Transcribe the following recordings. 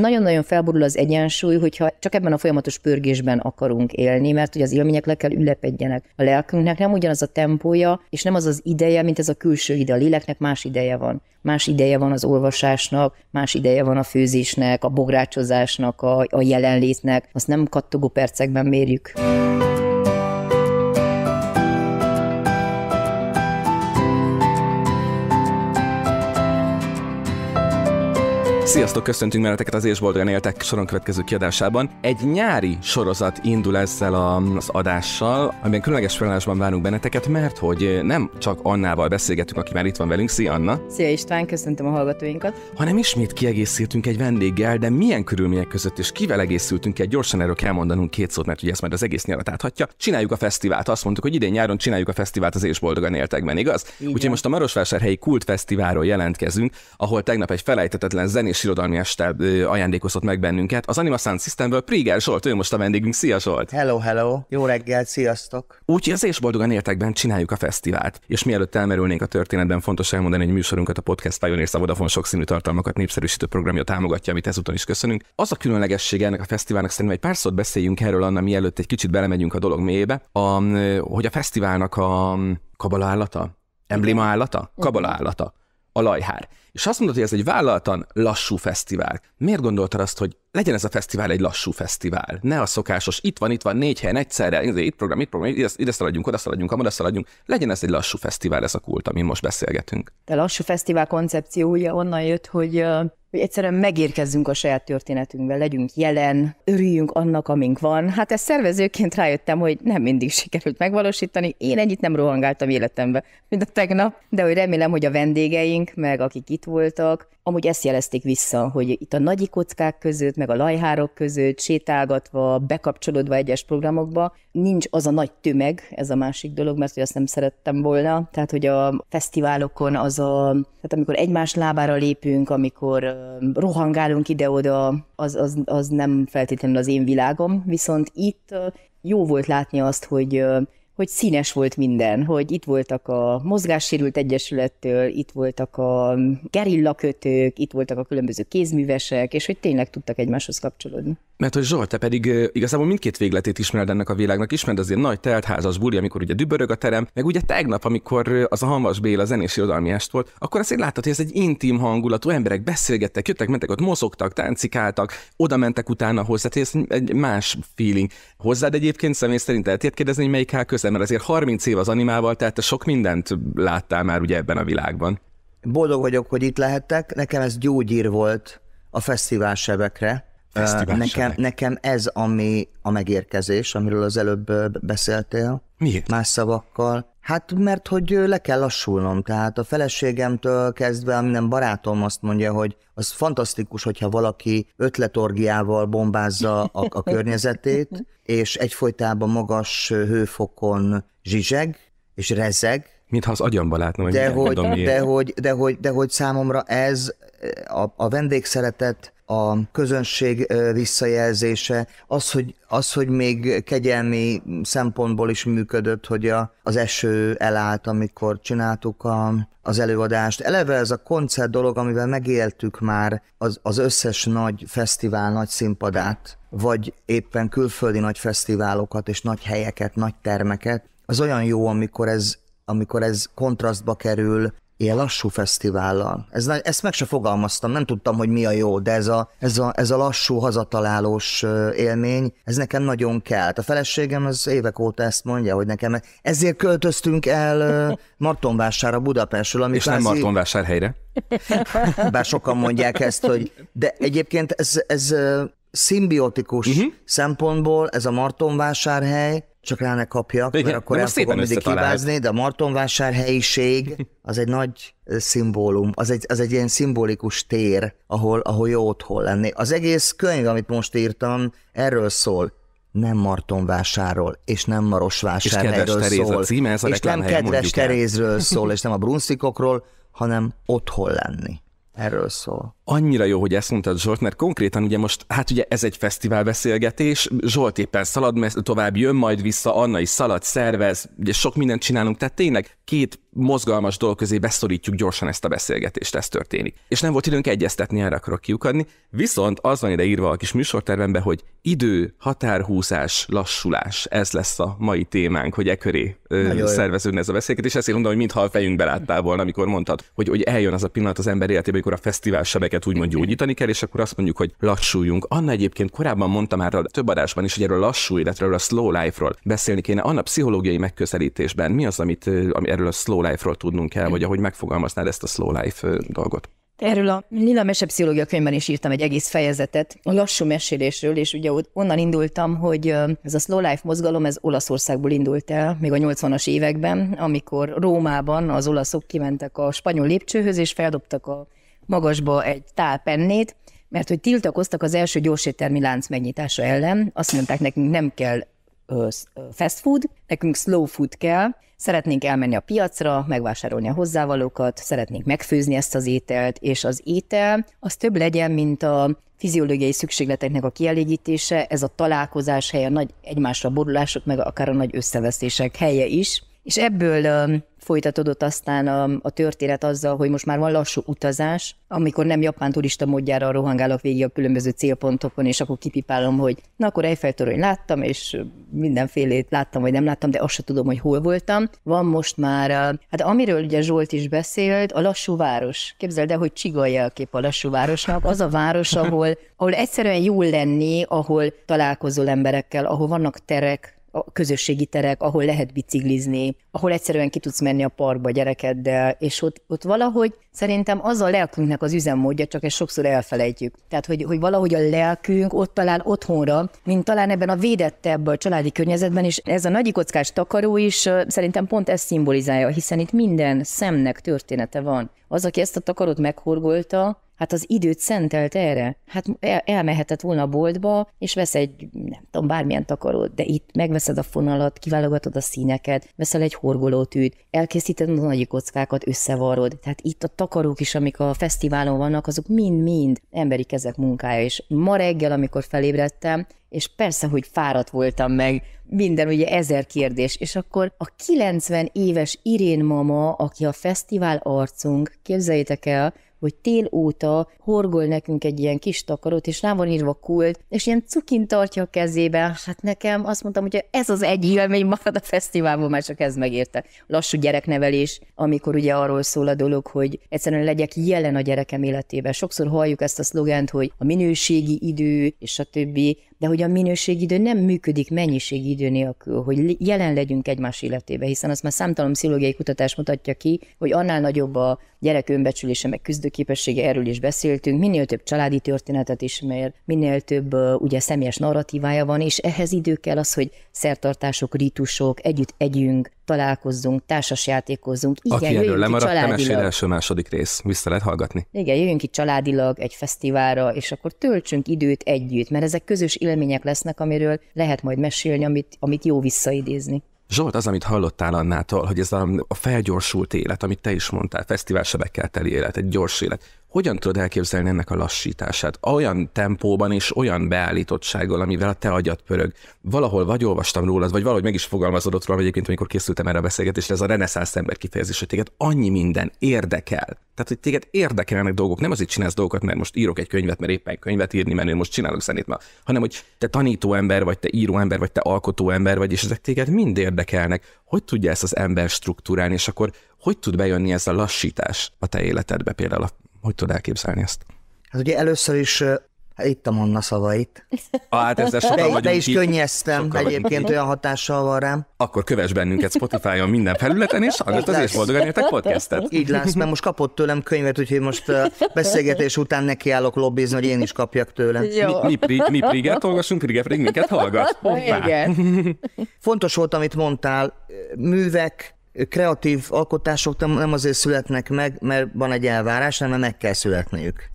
Nagyon-nagyon felborul az egyensúly, hogyha csak ebben a folyamatos pörgésben akarunk élni, mert hogy az élmények le kell ülepedjenek. A lelkünknek nem ugyanaz a tempója, és nem az az ideje, mint ez a külső ide. A léleknek más ideje van. Más ideje van az olvasásnak, más ideje van a főzésnek, a bográcsozásnak, a, a jelenlétnek. Azt nem kattogó percekben mérjük. Sziasztok, köszöntünk meneteket az Ésboldogan éltek soron következő kiadásában. Egy nyári sorozat indul ezzel az adással, amiben különleges felállásban várunk benneteket, mert hogy nem csak Annával beszélgetünk, aki már itt van velünk. Szia Anna! Szia István, köszöntöm a hallgatóinkat! Hanem ismét kiegészítünk egy vendéggel, de milyen körülmények között és kivel egészültünk egy gyorsan erről kell mondanunk két szót, mert ugye ezt már az egész nyarat áthatja. Csináljuk a fesztivált, azt mondtuk, hogy idén nyáron csináljuk a fesztivált az Ésboldogan éltekben, igaz? Úgyhogy most a Marosvásárhelyi Kult Fesztiválról jelentkezünk, ahol tegnap egy felejtetetlen zenés Fox irodalmi este ajándékozott meg bennünket. Az Anima Sound Systemből Priger Zsolt, ő most a vendégünk. Szia Zsolt! Hello, hello! Jó reggel, sziasztok! Úgy, az és boldogan értekben csináljuk a fesztivált. És mielőtt elmerülnénk a történetben, fontos elmondani, hogy műsorunkat a Podcast Pioneers a Vodafone sokszínű tartalmakat népszerűsítő programja támogatja, amit ezúton is köszönünk. Az a különlegessége ennek a fesztiválnak szerintem egy pár szót beszéljünk erről, Anna, mielőtt egy kicsit belemegyünk a dolog mélyébe, a, hogy a fesztiválnak a kabala állata, embléma állata, kabala állata, a lajhár. És azt mondod, hogy ez egy vállaltan lassú fesztivál. Miért gondoltad azt, hogy legyen ez a fesztivál egy lassú fesztivál? Ne a szokásos, itt van, itt van, négy helyen egyszerre, itt program, itt program, ide, ide szaladjunk, oda szaladjunk, amoda szaladjunk. Legyen ez egy lassú fesztivál, ez a kult, amin most beszélgetünk. A lassú fesztivál koncepciója onnan jött, hogy hogy egyszerűen megérkezzünk a saját történetünkvel, legyünk jelen, örüljünk annak, amink van. Hát ezt szervezőként rájöttem, hogy nem mindig sikerült megvalósítani. Én ennyit nem rohangáltam életembe, mint a tegnap, de hogy remélem, hogy a vendégeink, meg akik itt voltak, amúgy ezt jelezték vissza, hogy itt a nagy kockák között, meg a lajhárok között, sétálgatva, bekapcsolódva egyes programokba, nincs az a nagy tömeg, ez a másik dolog, mert hogy azt nem szerettem volna. Tehát, hogy a fesztiválokon az a, tehát amikor egymás lábára lépünk, amikor rohangálunk ide-oda, az, az, az nem feltétlenül az én világom, viszont itt jó volt látni azt, hogy hogy színes volt minden, hogy itt voltak a Mozgássérült Egyesülettől, itt voltak a gerillakötők, itt voltak a különböző kézművesek, és hogy tényleg tudtak egymáshoz kapcsolódni. Mert hogy Zsolt, te pedig igazából mindkét végletét ismered ennek a világnak, ismered azért nagy teltházas buli, amikor ugye dübörög a terem, meg ugye tegnap, amikor az a Hanvas Béla zenés irodalmi est volt, akkor azért láttad, hogy ez egy intim hangulatú, emberek beszélgettek, jöttek, mentek, ott mozogtak, táncikáltak, oda mentek utána hozzá, tehát ez egy más feeling. Hozzád egyébként személy szerint lehet kérdezni, hogy melyik áll közel, mert azért 30 év az animával, tehát te sok mindent láttál már ugye ebben a világban. Boldog vagyok, hogy itt lehettek. Nekem ez gyógyír volt a fesztivál sebekre. Fesztivál nekem, sebek. nekem ez ami a megérkezés, amiről az előbb beszéltél. Miért? Más szavakkal. Hát mert hogy le kell lassulnom, tehát a feleségemtől kezdve minden barátom azt mondja, hogy az fantasztikus, hogyha valaki ötletorgiával bombázza a, a környezetét, és egyfolytában magas hőfokon zsizseg és rezeg. Mintha az agyamba látnám, hogy de hogy, de hogy, de hogy, de hogy számomra ez a, a vendégszeretet a közönség visszajelzése, az, hogy, az, hogy még kegyelmi szempontból is működött, hogy a, az eső elállt, amikor csináltuk a, az előadást. Eleve ez a koncert dolog, amivel megéltük már az, az összes nagy fesztivál, nagy színpadát, vagy éppen külföldi nagy fesztiválokat és nagy helyeket, nagy termeket, az olyan jó, amikor ez, amikor ez kontrasztba kerül Ilyen lassú fesztivállal. Ez, ezt meg se fogalmaztam, nem tudtam, hogy mi a jó, de ez a, ez a, ez a lassú, hazatalálós élmény, ez nekem nagyon kell. A feleségem az évek óta ezt mondja, hogy nekem ezért költöztünk el Martonvására Budapestről. Ami És kvázi... nem Martonvásárhelyre. Bár sokan mondják ezt, hogy... De egyébként ez, ez szimbiotikus uh-huh. szempontból ez a Martonvásárhely, csak rá ne kapjak, Igen, mert akkor el fogom mindig kibázni, de a Martonvásárhelyiség az egy nagy szimbólum, az egy, az egy ilyen szimbolikus tér, ahol, ahol jó otthon lenni. Az egész könyv, amit most írtam, erről szól nem Martonvásáról, és nem Marosvásárhelyről és szól. A címe, ez a és nem Kedves Terézről szól, és nem a brunszikokról, hanem otthon lenni. Erről szól. Annyira jó, hogy ezt mondtad Zsolt, mert konkrétan ugye most, hát ugye ez egy fesztivál beszélgetés, Zsolt éppen szalad tovább, jön majd vissza, Anna is szalad, szervez, ugye sok mindent csinálunk, tehát tényleg két mozgalmas dolog közé beszorítjuk gyorsan ezt a beszélgetést, ez történik. És nem volt időnk egyeztetni, erre akarok kiukadni, viszont az van ide írva a kis műsortervembe, hogy idő, határhúzás, lassulás, ez lesz a mai témánk, hogy e köré szerveződne ez a beszélgetés, ezért mondom, hogy mintha a fejünkbe láttál volna, amikor mondtad, hogy, hogy eljön az a pillanat az ember életében, amikor a fesztivál sebek ezeket úgymond gyógyítani kell, és akkor azt mondjuk, hogy lassuljunk. Anna egyébként korábban mondta már a több adásban is, hogy erről a lassú életről, a slow life-ról beszélni kéne. Anna pszichológiai megközelítésben mi az, amit ami erről a slow life-ról tudnunk kell, vagy ahogy megfogalmaznád ezt a slow life dolgot? Erről a Lila Mese Pszichológia könyvben is írtam egy egész fejezetet a lassú mesélésről, és ugye onnan indultam, hogy ez a Slow Life mozgalom, ez Olaszországból indult el, még a 80-as években, amikor Rómában az olaszok kimentek a spanyol lépcsőhöz, és feldobtak a magasba egy tálpennét, mert hogy tiltakoztak az első gyorséttermi lánc megnyitása ellen, azt mondták nekünk nem kell fast food, nekünk slow food kell, szeretnénk elmenni a piacra, megvásárolni a hozzávalókat, szeretnénk megfőzni ezt az ételt, és az étel az több legyen, mint a fiziológiai szükségleteknek a kielégítése, ez a találkozás helye, a nagy egymásra borulások, meg akár a nagy összevesztések helye is, és ebből Folytatódott aztán a, a történet azzal, hogy most már van lassú utazás, amikor nem japán turista módjára rohangálok végig a különböző célpontokon, és akkor kipipálom, hogy na akkor Eiffel-torony láttam, és mindenfélét láttam, vagy nem láttam, de azt sem tudom, hogy hol voltam. Van most már, hát amiről ugye Zsolt is beszélt, a lassú város. Képzeld el, hogy csigalja a kép a lassú városnak. Az a város, ahol, ahol egyszerűen jól lenni, ahol találkozol emberekkel, ahol vannak terek, a közösségi terek, ahol lehet biciklizni, ahol egyszerűen ki tudsz menni a parkba gyerekeddel, és ott, ott valahogy szerintem az a lelkünknek az üzemmódja, csak ezt sokszor elfelejtjük. Tehát, hogy, hogy valahogy a lelkünk ott talál otthonra, mint talán ebben a védettebb a családi környezetben, és ez a nagy kockás takaró is szerintem pont ezt szimbolizálja, hiszen itt minden szemnek története van. Az, aki ezt a takarót meghorgolta, hát az időt szentelt erre. Hát el, elmehetett volna a boltba, és vesz egy, nem tudom, bármilyen takarót, de itt megveszed a fonalat, kiválogatod a színeket, veszel egy horgolótűt, elkészíted a nagy kockákat, összevarod. Tehát itt a takarók is, amik a fesztiválon vannak, azok mind-mind emberi kezek munkája. És ma reggel, amikor felébredtem, és persze, hogy fáradt voltam meg, minden ugye ezer kérdés, és akkor a 90 éves Irén mama, aki a fesztivál arcunk, képzeljétek el, hogy tél óta horgol nekünk egy ilyen kis takarót, és rá van írva kult, és ilyen cukin tartja a kezében. Hát nekem azt mondtam, hogy ez az egy élmény marad a fesztiválból, már csak ez megérte. Lassú gyereknevelés, amikor ugye arról szól a dolog, hogy egyszerűen legyek jelen a gyerekem életében. Sokszor halljuk ezt a szlogent, hogy a minőségi idő, és a többi, de hogy a minőségidő nem működik mennyiségi idő nélkül, hogy jelen legyünk egymás életébe, hiszen azt már számtalan pszichológiai kutatás mutatja ki, hogy annál nagyobb a gyerek önbecsülése, meg küzdőképessége, erről is beszéltünk, minél több családi történetet ismer, minél több ugye személyes narratívája van, és ehhez idő kell az, hogy szertartások, ritusok, együtt együnk, találkozzunk, társasjátékozzunk. Igen, Aki erről lemaradt, nem esél első második rész. Vissza lehet hallgatni. Igen, jöjjünk ki családilag egy fesztiválra, és akkor töltsünk időt együtt, mert ezek közös élmények lesznek, amiről lehet majd mesélni, amit, amit jó visszaidézni. Zsolt, az, amit hallottál Annától, hogy ez a, a felgyorsult élet, amit te is mondtál, fesztiválsebekkel teli élet, egy gyors élet, hogyan tudod elképzelni ennek a lassítását? Olyan tempóban és olyan beállítottsággal, amivel a te agyad pörög. Valahol vagy olvastam rólad, vagy valahogy meg is fogalmazodott róla, egyébként, amikor készültem erre a beszélgetésre, ez a reneszánsz ember kifejezés, hogy téged annyi minden érdekel. Tehát, hogy téged érdekelnek dolgok, nem azért csinálsz dolgokat, mert most írok egy könyvet, mert éppen könyvet írni menő, most csinálok zenét ma, hanem hogy te tanító ember vagy, te író ember vagy, te alkotó ember vagy, és ezek téged mind érdekelnek. Hogy tudja ezt az ember struktúrálni, és akkor hogy tud bejönni ez a lassítás a te életedbe például a hogy tud elképzelni ezt? Hát ugye először is Hát itt a Manna szavait. Ah, hát ezzel sokan de, vagyunk. De is ki. könnyeztem, sokan egyébként olyan hatással van rám. Akkor kövess bennünket Spotify-on minden felületen, és hallgat az És Boldogan Értek podcastet. Így lesz, mert most kapott tőlem könyvet, úgyhogy most beszélgetés után nekiállok lobbizni, hogy én is kapjak tőle. Mi, mi, mi prigát hallgassunk, pedig minket hallgat. Igen. Fontos volt, amit mondtál, művek, kreatív alkotások nem azért születnek meg, mert van egy elvárás, hanem meg kell születniük.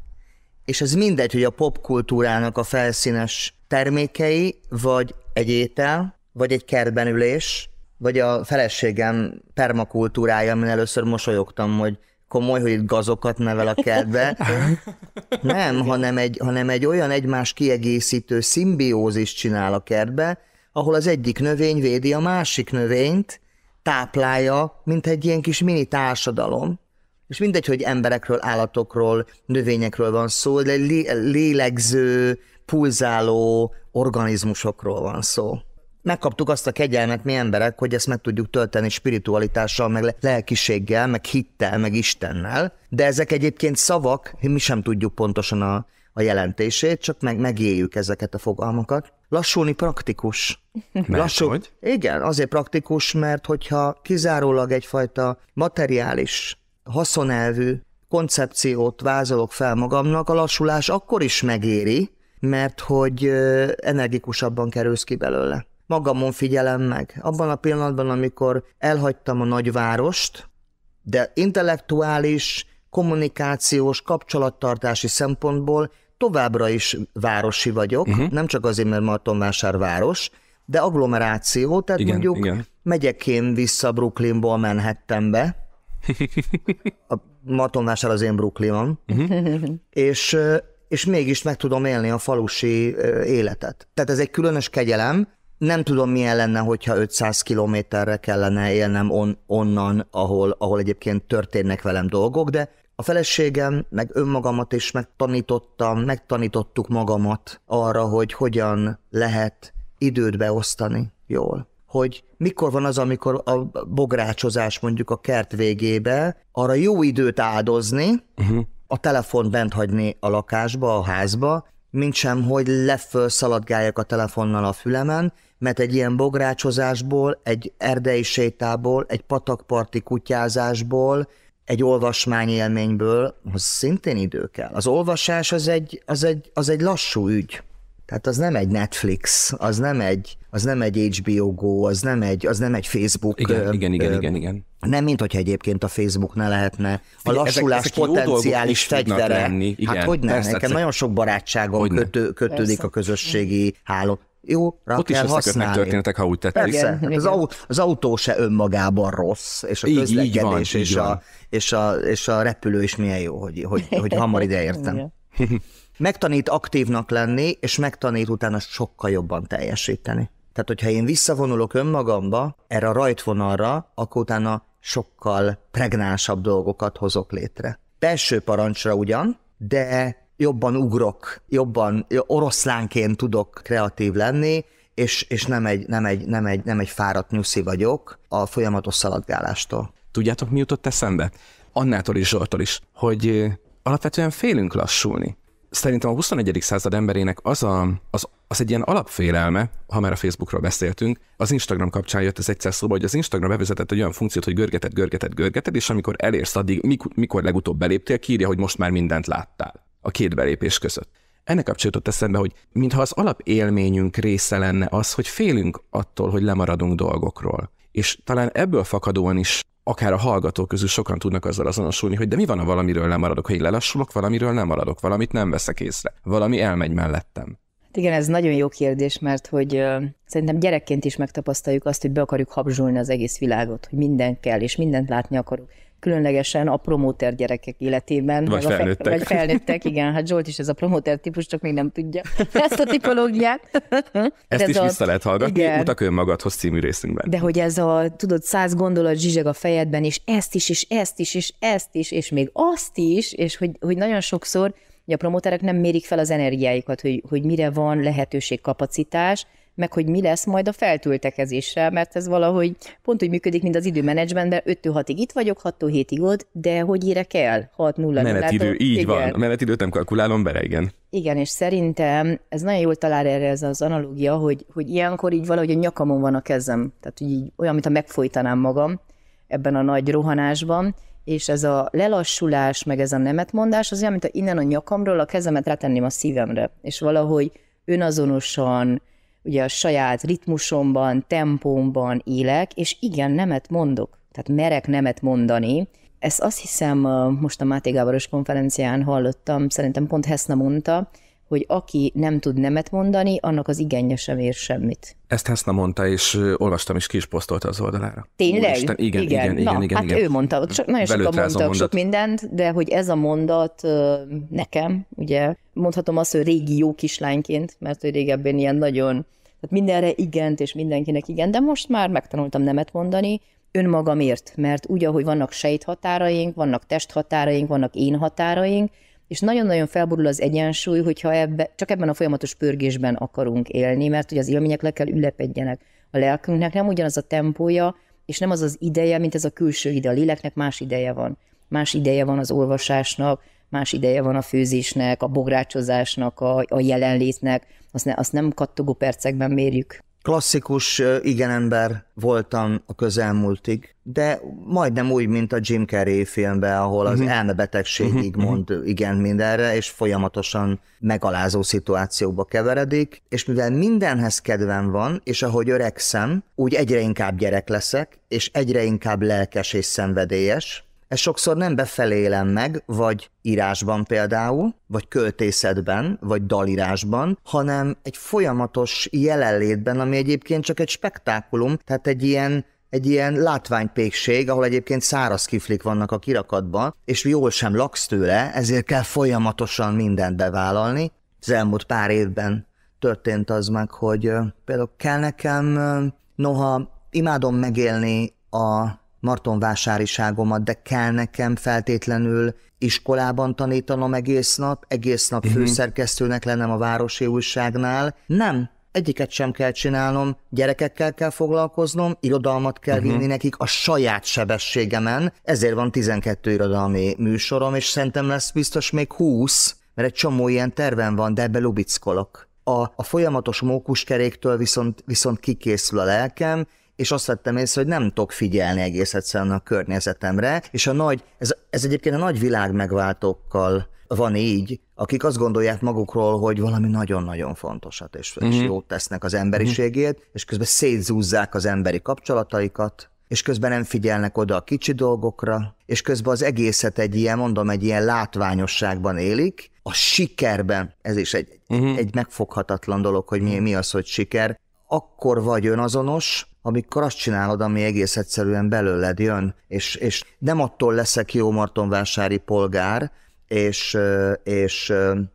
És ez mindegy, hogy a popkultúrának a felszínes termékei, vagy egy étel, vagy egy kertben ülés, vagy a feleségem permakultúrája, amin először mosolyogtam, hogy komoly, hogy itt gazokat nevel a kertbe. Nem, hanem egy, hanem egy olyan egymás kiegészítő szimbiózis csinál a kertbe, ahol az egyik növény védi a másik növényt, táplálja, mint egy ilyen kis mini társadalom. És mindegy, hogy emberekről, állatokról, növényekről van szó, de lé- lélegző, pulzáló organizmusokról van szó. Megkaptuk azt a kegyelmet mi emberek, hogy ezt meg tudjuk tölteni spiritualitással, meg lelkiséggel, meg hittel, meg Istennel, de ezek egyébként szavak, mi sem tudjuk pontosan a a jelentését, csak meg megéljük ezeket a fogalmakat. Lassulni praktikus. Mert Lassul... hogy? Igen, azért praktikus, mert hogyha kizárólag egyfajta materiális, haszonelvű koncepciót vázolok fel magamnak, a lassulás akkor is megéri, mert hogy energikusabban kerülsz ki belőle. Magamon figyelem meg. Abban a pillanatban, amikor elhagytam a nagyvárost, de intellektuális, kommunikációs, kapcsolattartási szempontból továbbra is városi vagyok, uh-huh. nem csak azért, mert Martonvásár város, de agglomeráció, tehát igen, mondjuk igen. megyek én vissza Brooklynból Manhattanbe, a Martonvásár az én Brooklynom, mhm. uh-huh. és, és mégis meg tudom élni a falusi életet. Tehát ez egy különös kegyelem, nem tudom, milyen lenne, hogyha 500 kilométerre kellene élnem on, onnan, ahol, ahol egyébként történnek velem dolgok, de a feleségem, meg önmagamat is megtanítottam, megtanítottuk magamat arra, hogy hogyan lehet időt beosztani jól. Hogy mikor van az, amikor a bográcsozás mondjuk a kert végébe, arra jó időt áldozni, uh-huh. a telefon bent hagyni a lakásba, a házba, mint sem, hogy leföl szaladgáljak a telefonnal a fülemen, mert egy ilyen bográcsozásból, egy erdei sétából, egy patakparti kutyázásból, egy olvasmány élményből, az szintén idő kell. Az olvasás az egy, az egy, az egy lassú ügy. Tehát az nem egy Netflix, az nem egy, az nem egy HBO Go, az nem egy, az nem egy Facebook. Igen, ö, igen, igen, ö, igen, igen. Nem, mint hogy egyébként a Facebook ne lehetne a lassulás ezek, ezek potenciális fegyvere. hát hogy nem, persze, nekem nagyon sok barátságom kötő, kötődik persze. a közösségi háló jó, rá Ott kell is használni. történetek, ha úgy tetszik. Persze, igen, hát igen. Az, au, az autó se önmagában rossz, és a így, így van, és, így van. a, és, a, és a repülő is milyen jó, hogy, hogy, hogy hamar ide értem. megtanít aktívnak lenni, és megtanít utána sokkal jobban teljesíteni. Tehát, hogyha én visszavonulok önmagamba, erre a rajtvonalra, akkor utána sokkal pregnánsabb dolgokat hozok létre. Belső parancsra ugyan, de jobban ugrok, jobban oroszlánként tudok kreatív lenni, és, és nem, egy, nem, egy, nem, egy, nem egy fáradt nyuszi vagyok a folyamatos szaladgálástól. Tudjátok, mi jutott eszembe? Annától is Zsoltól is, hogy alapvetően félünk lassulni. Szerintem a 21. század emberének az, a, az, az egy ilyen alapfélelme, ha már a Facebookról beszéltünk, az Instagram kapcsán jött ez egyszer szóba, hogy az Instagram bevezetett egy olyan funkciót, hogy görgeted, görgeted, görgeted, és amikor elérsz addig, mikor, mikor legutóbb beléptél, kírja, hogy most már mindent láttál a két belépés között. Ennek kapcsolatot eszembe, hogy mintha az alapélményünk része lenne az, hogy félünk attól, hogy lemaradunk dolgokról. És talán ebből fakadóan is akár a hallgatók közül sokan tudnak azzal azonosulni, hogy de mi van, ha valamiről nem maradok, hogy lelassulok, valamiről nem maradok, valamit nem veszek észre, valami elmegy mellettem. Hát igen, ez nagyon jó kérdés, mert hogy ö, szerintem gyerekként is megtapasztaljuk azt, hogy be akarjuk habzsolni az egész világot, hogy minden kell, és mindent látni akarunk különlegesen a promóter gyerekek életében. Vagy meg felnőttek. A, vagy felnőttek, igen. Hát Zsolt is ez a promóter típus, csak még nem tudja ezt a tipológiát. Ezt hát ez is a... vissza lehet hallgatni, igen. utak önmagadhoz című részünkben. De hogy ez a, tudod, száz gondolat zsizseg a fejedben, és ezt is, és ezt is, és ezt is, és még azt is, és hogy, hogy nagyon sokszor hogy a promóterek nem mérik fel az energiáikat, hogy, hogy mire van lehetőség, kapacitás, meg hogy mi lesz majd a feltöltekezéssel, mert ez valahogy pont úgy működik, mint az időmenedzsmentben, 5-6-ig itt vagyok, 6-7-ig ott, de hogy ére kell? 6 0 Menetidő, így igen. van. Menetidőt nem kalkulálom bele, igen. Igen, és szerintem ez nagyon jól talál erre ez az analógia, hogy, hogy ilyenkor így valahogy a nyakamon van a kezem. Tehát így olyan, mintha megfojtanám magam ebben a nagy rohanásban, és ez a lelassulás, meg ez a nemetmondás az olyan, mintha innen a nyakamról a kezemet rátenném a szívemre, és valahogy önazonosan, ugye a saját ritmusomban, tempómban élek, és igen, nemet mondok. Tehát merek nemet mondani. Ezt azt hiszem most a Máté Gáboros konferencián hallottam, szerintem pont Heszna mondta, hogy aki nem tud nemet mondani, annak az igenje sem ér semmit. Ezt Heszna mondta, és olvastam is, ki is posztolta az oldalára. Tényleg? Úristen, igen, igen, igen, Na, igen, igen, hát igen. ő mondta, csak nagyon sokan mondtak mondat. sok mindent, de hogy ez a mondat nekem, ugye, mondhatom azt, hogy régi jó kislányként, mert hogy régebben ilyen nagyon tehát mindenre igent, és mindenkinek igen, de most már megtanultam nemet mondani, önmagamért, mert úgy, ahogy vannak sejthatáraink, vannak testhatáraink, vannak én határaink, és nagyon-nagyon felborul az egyensúly, hogyha ebbe, csak ebben a folyamatos pörgésben akarunk élni, mert ugye az élmények le kell ülepedjenek. A lelkünknek nem ugyanaz a tempója, és nem az az ideje, mint ez a külső ide. A léleknek más ideje van. Más ideje van az olvasásnak, más ideje van a főzésnek, a bográcsozásnak, a, a jelenlétnek, azt, ne, azt nem kattogó percekben mérjük. Klasszikus igenember voltam a közelmúltig, de majdnem úgy, mint a Jim Carrey filmben, ahol az uh-huh. Mhm. elmebetegségig mhm. mond mhm. igen mindenre, és folyamatosan megalázó szituációba keveredik, és mivel mindenhez kedvem van, és ahogy öregszem, úgy egyre inkább gyerek leszek, és egyre inkább lelkes és szenvedélyes, ez sokszor nem befelélem meg, vagy írásban például, vagy költészetben, vagy dalírásban, hanem egy folyamatos jelenlétben, ami egyébként csak egy spektákulum, tehát egy ilyen egy ilyen látványpékség, ahol egyébként száraz kiflik vannak a kirakatban, és jól sem laksz tőle, ezért kell folyamatosan mindent bevállalni. Az elmúlt pár évben történt az meg, hogy például kell nekem, noha imádom megélni a martonvásáriságomat, de kell nekem feltétlenül iskolában tanítanom egész nap, egész nap uh-huh. főszerkesztőnek lennem a Városi Újságnál. Nem, egyiket sem kell csinálnom, gyerekekkel kell foglalkoznom, irodalmat kell uh-huh. vinni nekik a saját sebességemen, ezért van 12 irodalmi műsorom, és szerintem lesz biztos még 20, mert egy csomó ilyen tervem van, de ebbe lubickolok. A, a folyamatos mókuskeréktől viszont, viszont kikészül a lelkem, és azt vettem észre, hogy nem tudok figyelni egész egyszerűen a környezetemre, és a nagy, ez, ez egyébként a nagy világ megváltókkal van így, akik azt gondolják magukról, hogy valami nagyon-nagyon fontosat, és, mm-hmm. és mhm. jót tesznek az mhm. emberiségét, és közben szétzúzzák az emberi kapcsolataikat, és közben nem figyelnek oda a kicsi dolgokra, és közben az egészet egy ilyen, mondom, egy ilyen látványosságban élik, a sikerben, ez is egy, uh-huh. egy megfoghatatlan dolog, hogy mi, mi az, hogy siker, akkor vagy önazonos, amikor azt csinálod, ami egész egyszerűen belőled jön, és, és nem attól leszek jó Martonvásári polgár, és, és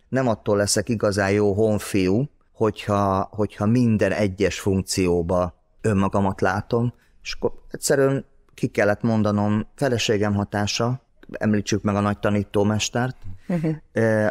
nem attól leszek igazán jó honfiú, hogyha, hogyha minden egyes funkcióba önmagamat látom, és akkor egyszerűen ki kellett mondanom, feleségem hatása, említsük meg a nagy tanítómestert, mhm.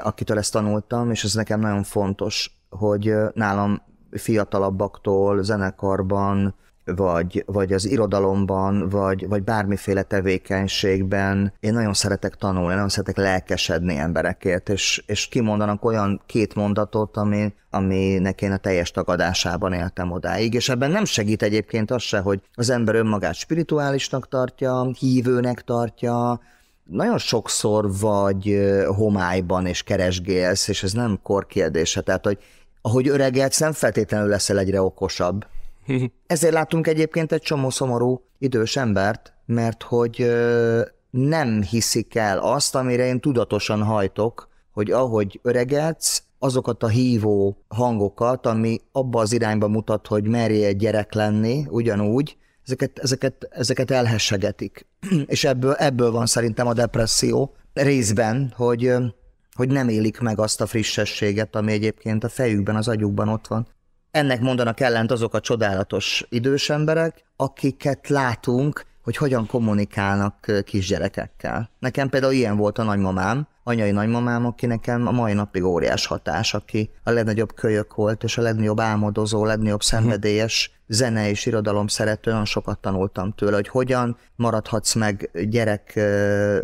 akitől ezt tanultam, és ez nekem nagyon fontos, hogy nálam fiatalabbaktól, zenekarban, vagy, vagy az irodalomban, vagy, vagy bármiféle tevékenységben. Én nagyon szeretek tanulni, nagyon szeretek lelkesedni emberekért, és, és kimondanak olyan két mondatot, ami, aminek én a teljes tagadásában éltem odáig, és ebben nem segít egyébként az se, hogy az ember önmagát spirituálisnak tartja, hívőnek tartja, nagyon sokszor vagy homályban és keresgélsz, és ez nem kor kérdése. Tehát, hogy ahogy öregedsz, nem feltétlenül leszel egyre okosabb. Ezért látunk egyébként egy csomó szomorú idős embert, mert hogy nem hiszik el azt, amire én tudatosan hajtok, hogy ahogy öregedsz, azokat a hívó hangokat, ami abba az irányba mutat, hogy merje egy gyerek lenni, ugyanúgy, ezeket, ezeket, ezeket elhessegetik. És ebből, ebből van szerintem a depresszió részben, hogy, hogy nem élik meg azt a frissességet, ami egyébként a fejükben, az agyukban ott van. Ennek mondanak ellent azok a csodálatos idős emberek, akiket látunk, hogy hogyan kommunikálnak kisgyerekekkel. Nekem például ilyen volt a nagymamám, anyai nagymamám, aki nekem a mai napig óriás hatás, aki a legnagyobb kölyök volt, és a legnagyobb álmodozó, a legnagyobb mhm. szenvedélyes zene és irodalom szerető, nagyon sokat tanultam tőle, hogy hogyan maradhatsz meg gyerek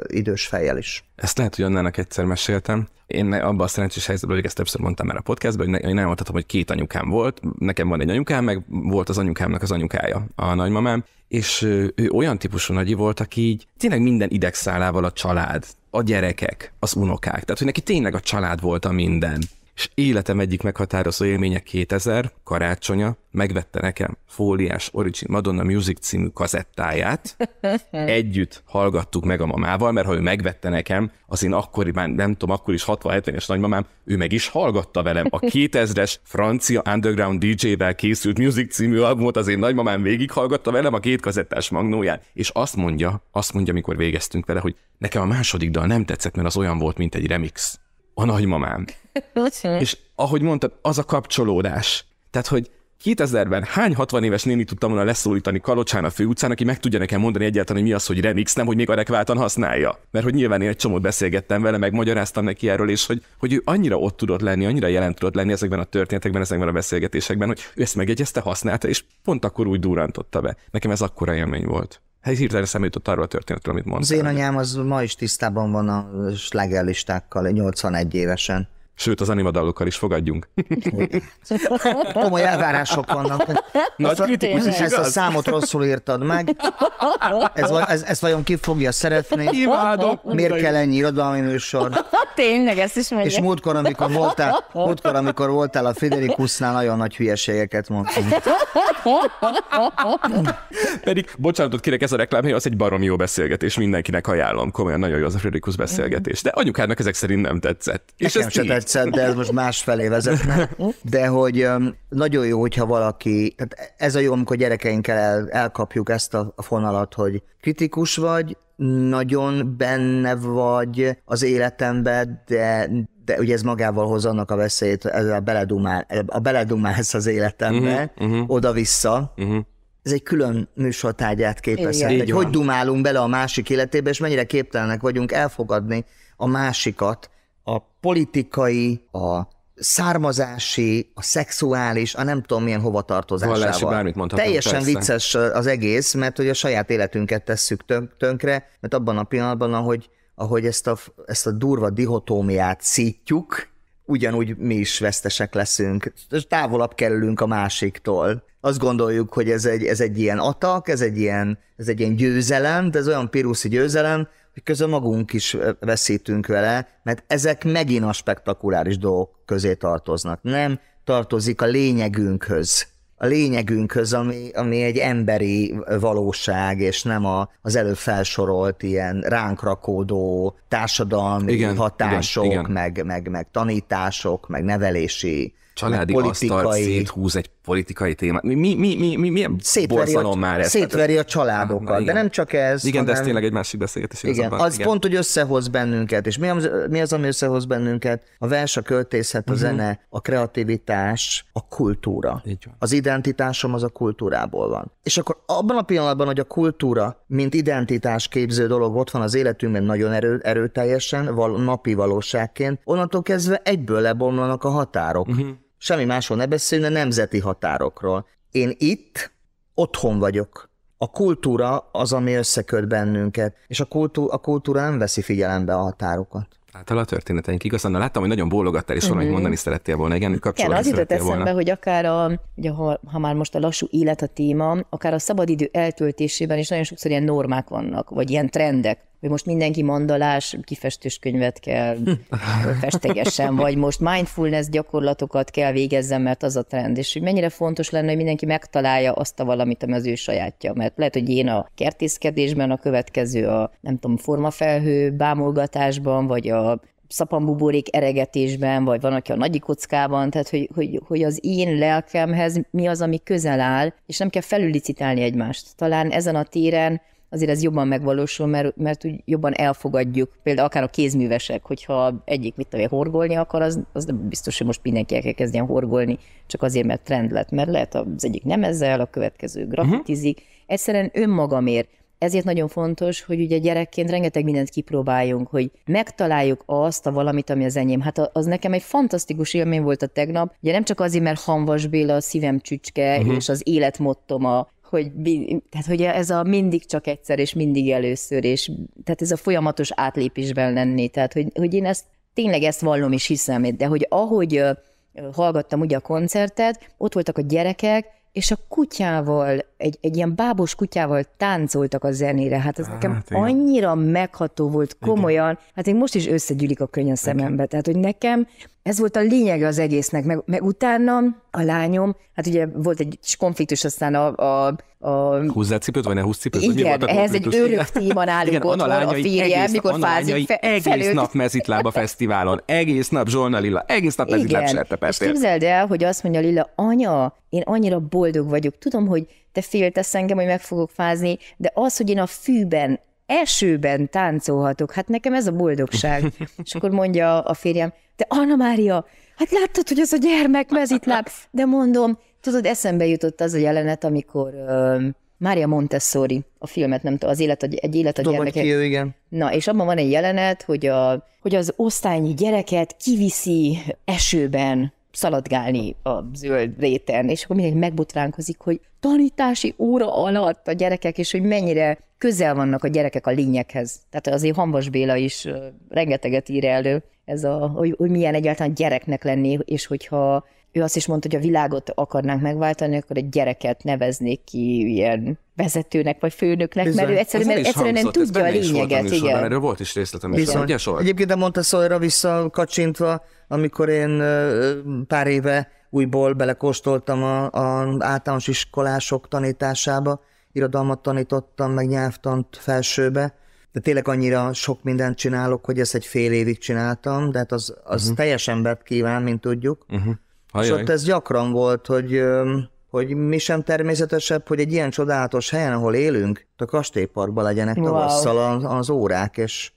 idős fejjel is. Ezt lehet, hogy Annának egyszer meséltem. Én abban a szerencsés helyzetben, hogy ezt többször mondtam már a podcastban, hogy én elmondhatom, hogy két anyukám volt. Nekem van egy anyukám, meg volt az anyukámnak az anyukája, a nagymamám, és ő, olyan típusú nagyi volt, aki így tényleg minden idegszálával a család, a gyerekek, az unokák. Tehát, hogy neki tényleg a család volt a minden és életem egyik meghatározó élménye 2000, karácsonya, megvette nekem fóliás Origin Madonna Music című kazettáját. Együtt hallgattuk meg a mamával, mert ha ő megvette nekem, az én akkori, már nem tudom, akkor is 60-70-es nagymamám, ő meg is hallgatta velem a 2000-es francia underground DJ-vel készült Music című albumot, az én nagymamám végighallgatta velem a két kazettás magnóját. és azt mondja, azt mondja, amikor végeztünk vele, hogy nekem a második dal nem tetszett, mert az olyan volt, mint egy remix. A nagymamám. és ahogy mondtad, az a kapcsolódás. Tehát, hogy 2000-ben hány 60 éves néni tudtam volna leszólítani Kalocsán a főutcán, aki meg tudja nekem mondani egyáltalán, hogy mi az, hogy remix, nem, hogy még adekváltan használja. Mert hogy nyilván én egy csomót beszélgettem vele, meg magyaráztam neki erről, és hogy, hogy ő annyira ott tudott lenni, annyira jelen tudott lenni ezekben a történetekben, ezekben a beszélgetésekben, hogy ő ezt megjegyezte, használta, és pont akkor úgy durantotta be. Nekem ez akkora élmény volt. Hát hirtelen szemét jutott arról a történetről, amit mondtam. Az én anyám az ma is tisztában van a slágerlistákkal, 81 évesen. Sőt, az animadalokkal is fogadjunk. Komoly elvárások vannak. Nagy kritikus is Ezt a számot rosszul írtad meg. Ez, ez, ez vajon ki fogja szeretni? Imádok. Miért kell ennyi irodalmi műsor? Tényleg, ezt is megyek. És múltkor, amikor voltál, múltkor, amikor voltál a Federikusznál, nagyon nagy hülyeségeket mondtunk. Pedig, bocsánatot kérek, ez a hogy az egy barom jó beszélgetés, mindenkinek ajánlom. Komolyan nagyon jó az a Frederikus beszélgetés. De anyukádnak ezek szerint nem tetszett. És ez tetszett percet, de ez most másfelé vezetne. De hogy nagyon jó, hogyha valaki, tehát ez a jó, amikor gyerekeinkkel el, elkapjuk ezt a fonalat, hogy kritikus vagy, nagyon benne vagy az életemben, de, de ugye ez magával hoz annak a veszélyt, ez a beledumál, a beledumálsz az életembe, uh-huh, uh-huh. oda-vissza, uh-huh ez egy külön műsortárgyát képezhet. Hogy hogy dumálunk bele a másik életébe, és mennyire képtelenek vagyunk elfogadni a másikat, a politikai, a származási, a szexuális, a nem tudom milyen hova tartozásával. Vallási, bármit mondhatom, Teljesen persze. vicces az egész, mert hogy a saját életünket tesszük tönkre, mert abban a pillanatban, ahogy, ahogy ezt, a, ezt a durva dihotómiát szítjuk, ugyanúgy mi is vesztesek leszünk. Távolabb kerülünk a másiktól. Azt gondoljuk, hogy ez egy, ez egy ilyen atak, ez egy ilyen, ez egy ilyen győzelem, de ez olyan piruszi győzelem, közben magunk is veszítünk vele, mert ezek megint a spektakuláris dolgok közé tartoznak. Nem tartozik a lényegünkhöz. A lényegünkhöz, ami, ami egy emberi valóság, és nem a, az előbb felsorolt ilyen ránk rakódó társadalmi igen, hatások, igen, igen. Meg, meg, meg tanítások, meg nevelési, Családi meg politikai. asztalt húz egy politikai témát. Mi, mi, mi, mi, mi milyen szétveri a, már ez? Szétveri a családokat, hát, de nem csak ez. Igen, hanem... de ez tényleg egy másik beszélgetés. Igen, az igen. pont, hogy összehoz bennünket. És mi az, mi az, ami összehoz bennünket? A vers, a költészet, a uh-huh. zene, a kreativitás, a kultúra. Az identitásom az a kultúrából van. És akkor abban a pillanatban, hogy a kultúra, mint identitás képző dolog ott van az életünkben nagyon erő, erőteljesen, val, napi valóságként, onnantól kezdve egyből lebomlanak a határok. Uh-huh Semmi másról ne beszélne, nemzeti határokról. Én itt, otthon vagyok. A kultúra az, ami összeköt bennünket, és a, kultú- a kultúra nem veszi figyelembe a határokat által a történeteink, igazán, Anna láttam, hogy nagyon bólogattál, és valamit mm-hmm. mondani szerettél volna, igen, kapcsolatban Igen, az jutott eszembe, hogy akár a, ugye, ha, ha, már most a lassú élet a téma, akár a szabadidő eltöltésében is nagyon sokszor ilyen normák vannak, vagy ilyen trendek hogy most mindenki mandalás, kifestős könyvet kell festegessen, vagy most mindfulness gyakorlatokat kell végezzen, mert az a trend, és hogy mennyire fontos lenne, hogy mindenki megtalálja azt a valamit, ami az ő sajátja, mert lehet, hogy én a kertészkedésben, a következő a, nem tudom, formafelhő bámolgatásban, vagy a szapambuborék eregetésben, vagy van, aki a nagy kockában, tehát hogy, hogy, hogy az én lelkemhez mi az, ami közel áll, és nem kell felülicitálni egymást. Talán ezen a téren azért ez jobban megvalósul, mert, mert úgy jobban elfogadjuk, például akár a kézművesek, hogyha egyik, mit tudja, horgolni akar, az, az nem biztos, hogy most mindenki el kell kezdjen horgolni, csak azért, mert trend lett, mert lehet az egyik nem ezzel, a következő mhm. grafitizik. Uh-huh. Egyszerűen önmagamért. Ezért nagyon fontos, hogy ugye gyerekként rengeteg mindent kipróbáljunk, hogy megtaláljuk azt a valamit, ami az enyém. Hát az nekem egy fantasztikus élmény volt a tegnap. Ugye nem csak azért, mert Hanvas Béla a szívem csücske, uh-huh. és az életmottom a hogy, tehát, hogy ez a mindig csak egyszer, és mindig először, és tehát ez a folyamatos átlépésben lenni, tehát hogy, hogy én ezt tényleg ezt vallom és hiszem, de hogy ahogy hallgattam ugye a koncertet, ott voltak a gyerekek, és a kutyával, egy, egy ilyen bábos kutyával táncoltak a zenére. Hát ez hát, nekem igen. annyira megható volt komolyan. Igen. Hát én most is összegyűlik a könnyen szemembe. Igen. Tehát, hogy nekem ez volt a lényege az egésznek, meg, meg utána a lányom, hát ugye volt egy kis konfliktus aztán a... a, a Húzzá cipőt, vagy ne húzz cipőt? Igen, volt a ehhez egy örök tíman állunk ott van a férjem, mikor fázik fe, egész felőtt. nap mezitlába fesztiválon, egész nap Zsolna Lilla, egész nap mezitláb sertepestél. És képzeld el, hogy azt mondja Lilla, anya, én annyira boldog vagyok, tudom, hogy te féltesz engem, hogy meg fogok fázni, de az, hogy én a fűben esőben táncolhatok, hát nekem ez a boldogság. És akkor mondja a férjem, de Anna Mária, hát láttad, hogy az a gyermek mezitláb, de mondom, tudod, eszembe jutott az a jelenet, amikor uh, Mária Montessori, a filmet nem tudom, az élet, egy élet a Tudom, Ki, igen. Na, és abban van egy jelenet, hogy, a, hogy az osztályi gyereket kiviszi esőben szaladgálni a zöld réten, és akkor mindenki megbotránkozik, hogy tanítási óra alatt a gyerekek, és hogy mennyire közel vannak a gyerekek a lényekhez. Tehát azért Hambas Béla is rengeteget ír elő, ez a, hogy, hogy milyen egyáltalán gyereknek lenni, és hogyha ő azt is mondta, hogy a világot akarnánk megváltani, akkor egy gyereket neveznék ki ilyen vezetőnek vagy főnöknek, Bizony. mert ő egyszerűen, mert egyszerűen nem tudja a lényeget. Is igen. Erről volt is részletem. Bizony. Ugye, sor? Egyébként a Montessori-ra visszakacsintva, amikor én pár éve újból belekóstoltam a, a általános iskolások tanításába, irodalmat tanítottam, meg nyelvtant felsőbe, de tényleg annyira sok mindent csinálok, hogy ezt egy fél évig csináltam, de hát az, az uh-huh. teljes embert kíván, mint tudjuk. Uh-huh. Ajaj. És ott ez gyakran volt, hogy, hogy mi sem természetesebb, hogy egy ilyen csodálatos helyen, ahol élünk, a kastélyparkban legyenek wow. az órák, és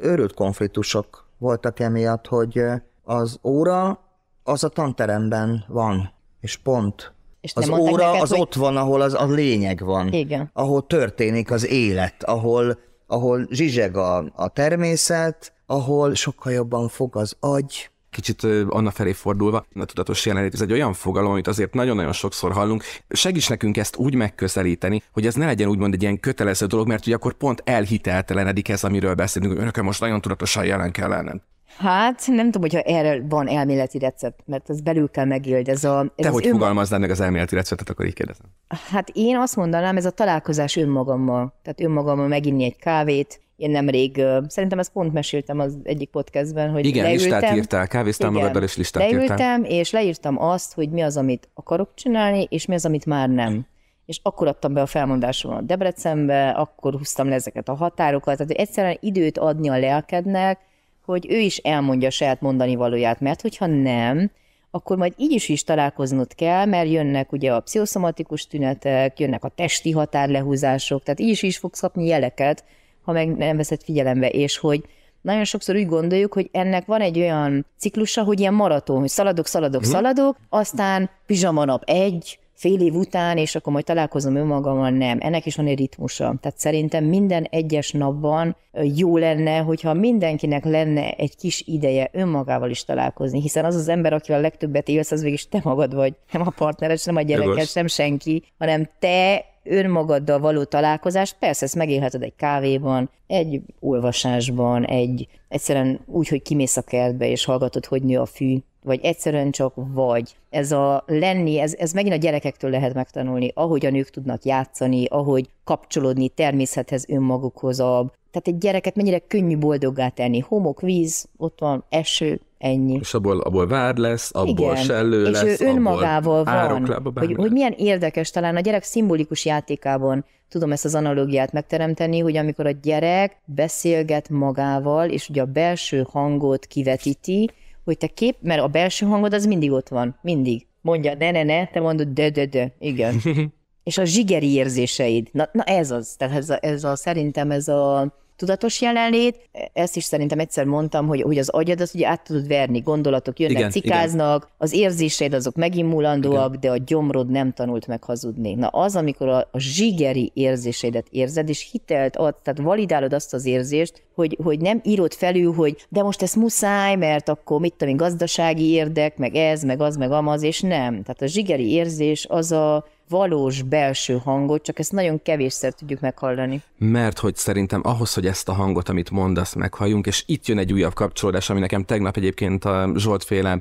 őrült konfliktusok voltak emiatt, hogy az óra az a tanteremben van, és pont. És az óra neked, az hogy... ott van, ahol az a lényeg van. Igen. Ahol történik az élet, ahol, ahol zsizseg a, a természet, ahol sokkal jobban fog az agy, kicsit anna felé fordulva, a tudatos jelenlét, ez egy olyan fogalom, amit azért nagyon-nagyon sokszor hallunk. Segíts nekünk ezt úgy megközelíteni, hogy ez ne legyen úgymond egy ilyen kötelező dolog, mert ugye akkor pont elhiteltelenedik ez, amiről beszélünk, hogy önökön most nagyon tudatosan jelen kell lennem. Hát nem tudom, hogyha erre van elméleti recept, mert ez belül kell megéld. Ez a, ez Te hogy ön... fogalmaznád meg az elméleti receptet, akkor így kérdezem. Hát én azt mondanám, ez a találkozás önmagammal. Tehát önmagammal meginni egy kávét, én nemrég, szerintem ezt pont meséltem az egyik podcastben, hogy Igen, leültem, listát írtál, kávéztál magaddal, és listát leültem, írtál. és leírtam azt, hogy mi az, amit akarok csinálni, és mi az, amit már nem. Hm. És akkor adtam be a felmondásomat Debrecenbe, akkor húztam le ezeket a határokat, tehát egyszerűen időt adni a lelkednek, hogy ő is elmondja a saját mondani valóját, mert hogyha nem, akkor majd így is is találkoznod kell, mert jönnek ugye a pszichoszomatikus tünetek, jönnek a testi határlehúzások, tehát így is is fogsz kapni jeleket, ha meg nem veszed figyelembe, és hogy nagyon sokszor úgy gondoljuk, hogy ennek van egy olyan ciklusa, hogy ilyen maraton, hogy szaladok, szaladok, mm. szaladok, aztán pizsama nap egy, fél év után, és akkor majd találkozom önmagammal, nem. Ennek is van egy ritmusa. Tehát szerintem minden egyes napban jó lenne, hogyha mindenkinek lenne egy kis ideje önmagával is találkozni, hiszen az az ember, akivel a legtöbbet élsz, az végig te magad vagy, nem a partnered, nem a gyereked, sem senki, hanem te önmagaddal való találkozás, persze ezt megélheted egy kávéban, egy olvasásban, egy egyszerűen úgy, hogy kimész a kertbe és hallgatod, hogy nő a fű, vagy egyszerűen csak vagy. Ez a lenni, ez, ez megint a gyerekektől lehet megtanulni, ahogy a nők tudnak játszani, ahogy kapcsolódni természethez, önmagukhoz. A, tehát egy gyereket mennyire könnyű boldoggá tenni. Homok, víz, ott van eső, Ennyi. És abból, abból vár lesz, abból Igen. sellő és lesz, És ő önmagával van, hogy, hogy milyen érdekes talán a gyerek szimbolikus játékában tudom ezt az analógiát megteremteni, hogy amikor a gyerek beszélget magával, és ugye a belső hangot kivetíti, hogy te kép, mert a belső hangod az mindig ott van, mindig. Mondja, ne, ne, ne, te mondod, de, de, de, igen. és a zsigeri érzéseid, na, na ez az, tehát ez a, ez a szerintem ez a tudatos jelenlét. Ezt is szerintem egyszer mondtam, hogy, hogy az agyad azt ugye át tudod verni, gondolatok jönnek, igen, cikáznak, igen. az érzéseid azok megimulandóak, igen. de a gyomrod nem tanult meg hazudni. Na az, amikor a, a zsigeri érzéseidet érzed, és hitelt ad, tehát validálod azt az érzést, hogy, hogy nem írod felül, hogy de most ezt muszáj, mert akkor mit tudom én, gazdasági érdek, meg ez, meg az, meg amaz, és nem. Tehát a zsigeri érzés az a, valós belső hangot, csak ezt nagyon kevésszer tudjuk meghallani. Mert hogy szerintem ahhoz, hogy ezt a hangot, amit mondasz, meghalljunk, és itt jön egy újabb kapcsolódás, ami nekem tegnap egyébként a Zsolt féle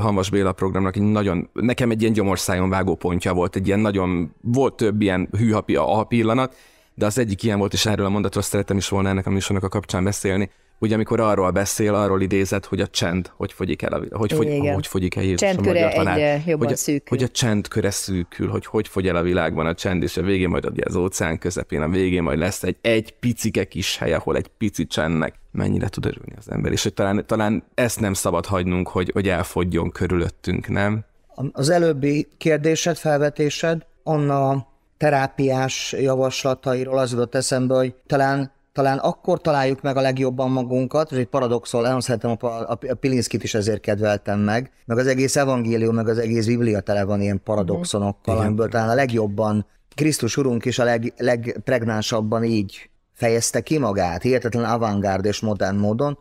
Hamas Béla programnak egy nagyon, nekem egy ilyen gyomorszájon vágó pontja volt, egy ilyen nagyon, volt több ilyen hűhapi a pillanat, de az egyik ilyen volt, és erről a mondatról szeretem is volna ennek a műsornak a kapcsán beszélni, ugye amikor arról beszél, arról idézett, hogy a csend, hogy fogyik el, a, hogy, fogy, Igen. hogy fogyik el Jézus Csendköre a tanár, egyre hogy a, szűkül. Hogy a köre szűkül, hogy hogy fogy el a világban a csend, és a végén majd ugye az óceán közepén, a végén majd lesz egy, egy picike kis hely, ahol egy pici csendnek mennyire tud örülni az ember, és hogy talán, talán ezt nem szabad hagynunk, hogy, hogy elfogjon körülöttünk, nem? Az előbbi kérdésed, felvetésed, Anna terápiás javaslatairól az jutott eszembe, hogy talán talán akkor találjuk meg a legjobban magunkat, és egy paradoxon, nagyon szeretem a, a, a Pilinszkit is ezért kedveltem meg, meg az egész evangélium, meg az egész biblia tele van ilyen paradoxonokkal, Igen. amiből talán a legjobban Krisztus Urunk is a leg, legpregnánsabban így fejezte ki magát, hihetetlen avantgárd és modern módon,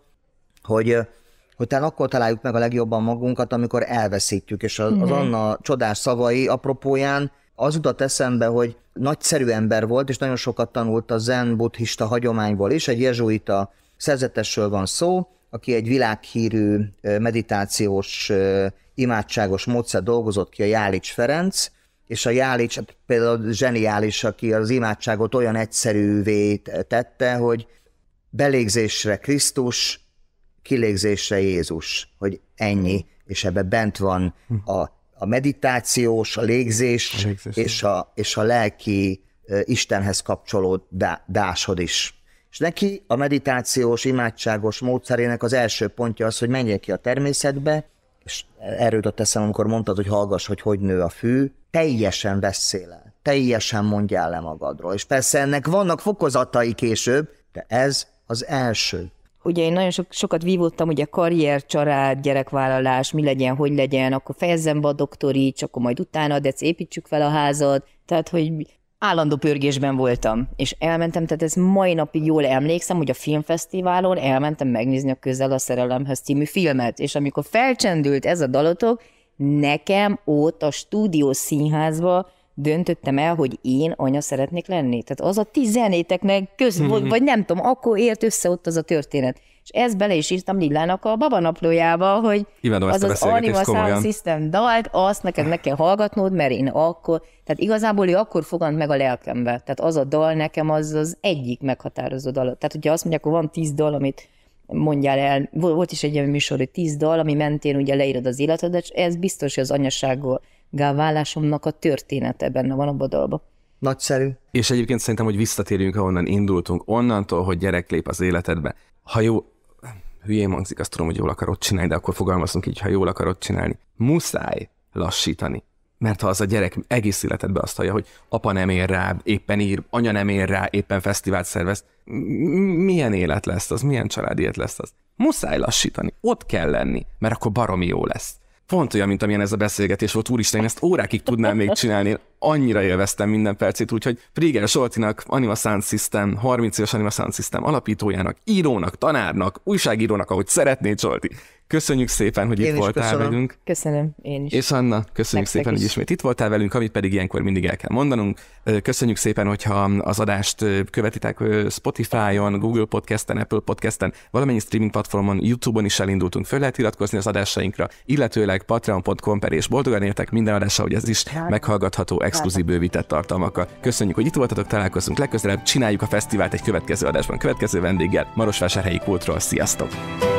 hogy, hogy talán akkor találjuk meg a legjobban magunkat, amikor elveszítjük, és az, az Anna csodás szavai apropóján az utat eszembe, hogy nagyszerű ember volt, és nagyon sokat tanult a zen buddhista hagyományból is, egy jezsuita szerzetesről van szó, aki egy világhírű meditációs, imádságos módszer dolgozott ki, a Jálics Ferenc, és a Jálics hát például zseniális, aki az imádságot olyan egyszerűvé tette, hogy belégzésre Krisztus, kilégzésre Jézus, hogy ennyi, és ebbe bent van hm. a a meditációs, a légzés, a légzés és, a, és a lelki Istenhez kapcsolódásod is. És neki a meditációs, imádságos módszerének az első pontja az, hogy menjél ki a természetbe, és erről jutott eszem, amikor mondtad, hogy hallgass, hogy hogy nő a fű, teljesen veszél el, teljesen mondjál le magadról. És persze ennek vannak fokozatai később, de ez az első ugye én nagyon sok, sokat vívottam, ugye karrier, család, gyerekvállalás, mi legyen, hogy legyen, akkor fejezzem be a doktori, csak akkor majd utána, de építsük fel a házat, tehát hogy állandó pörgésben voltam, és elmentem, tehát ez mai napig jól emlékszem, hogy a filmfesztiválon elmentem megnézni a Közel a szerelemhez című filmet, és amikor felcsendült ez a dalotok, nekem ott a stúdió színházba döntöttem el, hogy én anya szeretnék lenni. Tehát az a ti zenéteknek köz hmm. vagy nem tudom, akkor ért össze ott az a történet. És ezt bele is írtam Lillának a naplójába, hogy Imádom az az Anima Sound System dalt, azt neked meg kell hallgatnod, mert én akkor, tehát igazából ő akkor fogant meg a lelkembe. Tehát az a dal nekem az az egyik meghatározó dal. Tehát hogyha azt mondják, hogy van tíz dal, amit mondjál el, volt is egy ilyen műsor, hogy tíz dal, ami mentén ugye leírod az életedet, és ez biztos, hogy az anyasággal válásomnak a története benne van a badalba. Nagyszerű. És egyébként szerintem, hogy visszatérjünk, ahonnan indultunk, onnantól, hogy gyerek lép az életedbe. Ha jó, hülyén hangzik, azt tudom, hogy jól akarod csinálni, de akkor fogalmazunk így, ha jól akarod csinálni. Muszáj lassítani. Mert ha az a gyerek egész életedbe azt hallja, hogy apa nem ér rá, éppen ír, anya nem ér rá, éppen fesztivált szervez, milyen élet lesz az, milyen családi élet lesz az. Muszáj lassítani, ott kell lenni, mert akkor baromi jó lesz pont olyan, mint amilyen ez a beszélgetés volt, úristen, én ezt órákig tudnám még csinálni, én annyira élveztem minden percét, úgyhogy Priger Soltinak, Anima Sound System, 30 éves Anima Sound System alapítójának, írónak, tanárnak, újságírónak, ahogy szeretnéd, Solti, Köszönjük szépen, hogy én itt voltál köszönöm. velünk. Köszönöm, én is. És Anna, köszönjük Nektek szépen, is. hogy ismét itt voltál velünk, amit pedig ilyenkor mindig el kell mondanunk. Köszönjük szépen, hogyha az adást követitek Spotify-on, Google Podcast-en, Apple Podcast-en, valamennyi streaming platformon, YouTube-on is elindultunk, föl lehet iratkozni az adásainkra, illetőleg patreon.com per és boldogan értek minden adása, hogy ez is meghallgatható, exkluzív bővített tartalmakkal. Köszönjük, hogy itt voltatok, találkozunk legközelebb, csináljuk a fesztivált egy következő adásban, következő vendéggel, Marosvásárhelyi Kultról. Sziasztok!